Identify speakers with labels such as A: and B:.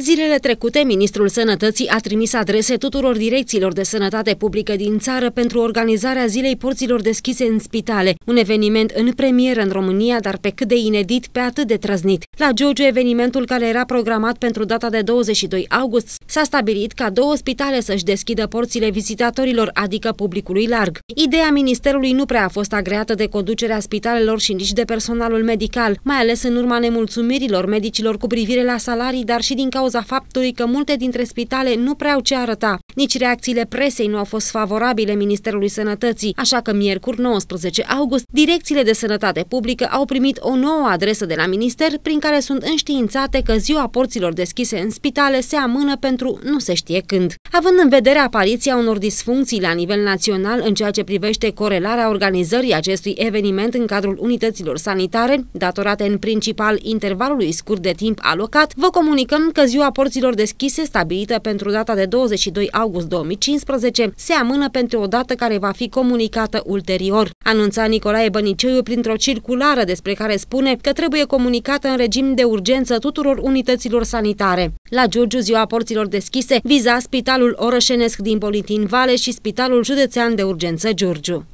A: Zilele trecute, Ministrul Sănătății a trimis adrese tuturor direcțiilor de sănătate publică din țară pentru organizarea Zilei Porților Deschise în Spitale, un eveniment în premieră în România, dar pe cât de inedit, pe atât de trăznit. La Giurgiu, evenimentul care era programat pentru data de 22 august S-a stabilit ca două spitale să-și deschidă porțile vizitatorilor, adică publicului larg. Ideea Ministerului nu prea a fost agreată de conducerea spitalelor și nici de personalul medical, mai ales în urma nemulțumirilor medicilor cu privire la salarii, dar și din cauza faptului că multe dintre spitale nu prea au ce arăta. Nici reacțiile presei nu au fost favorabile Ministerului Sănătății, așa că miercuri 19 august, direcțiile de sănătate publică au primit o nouă adresă de la minister prin care sunt înștiințate că ziua porților deschise în spitale se amână pentru nu se știe când. Având în vedere apariția unor disfuncții la nivel național în ceea ce privește corelarea organizării acestui eveniment în cadrul unităților sanitare, datorate în principal intervalului scurt de timp alocat, vă comunicăm că ziua porților deschise stabilită pentru data de 22 august august 2015 se amână pentru o dată care va fi comunicată ulterior. Anunța Nicolae Băniceiu printr-o circulară despre care spune că trebuie comunicată în regim de urgență tuturor unităților sanitare. La Giurgiu, ziua porților deschise, viza Spitalul Orășenesc din Bolitin Vale și Spitalul Județean de Urgență Giurgiu.